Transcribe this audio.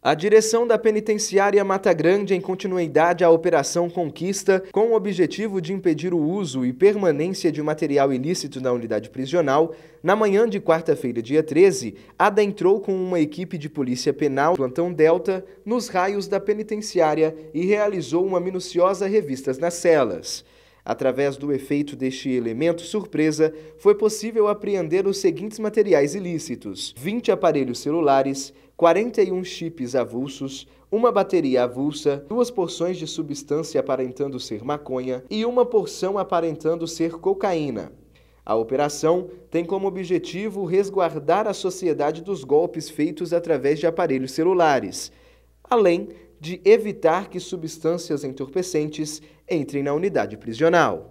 A direção da penitenciária Mata Grande, em continuidade à Operação Conquista, com o objetivo de impedir o uso e permanência de material ilícito na unidade prisional, na manhã de quarta-feira, dia 13, adentrou com uma equipe de polícia penal, plantão Delta, nos raios da penitenciária e realizou uma minuciosa revista nas celas. Através do efeito deste elemento surpresa, foi possível apreender os seguintes materiais ilícitos: 20 aparelhos celulares, 41 chips avulsos, uma bateria avulsa, duas porções de substância aparentando ser maconha e uma porção aparentando ser cocaína. A operação tem como objetivo resguardar a sociedade dos golpes feitos através de aparelhos celulares, além de evitar que substâncias entorpecentes entrem na unidade prisional.